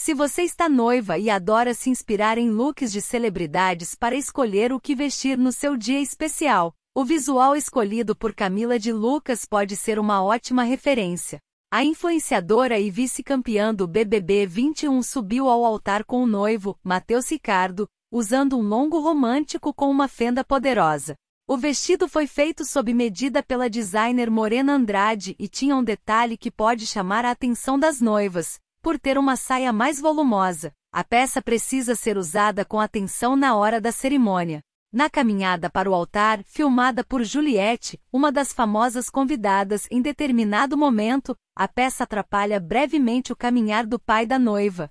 Se você está noiva e adora se inspirar em looks de celebridades para escolher o que vestir no seu dia especial, o visual escolhido por Camila de Lucas pode ser uma ótima referência. A influenciadora e vice-campeã do BBB 21 subiu ao altar com o noivo, Matheus Ricardo, usando um longo romântico com uma fenda poderosa. O vestido foi feito sob medida pela designer Morena Andrade e tinha um detalhe que pode chamar a atenção das noivas por ter uma saia mais volumosa, a peça precisa ser usada com atenção na hora da cerimônia. Na caminhada para o altar, filmada por Juliette, uma das famosas convidadas, em determinado momento, a peça atrapalha brevemente o caminhar do pai da noiva.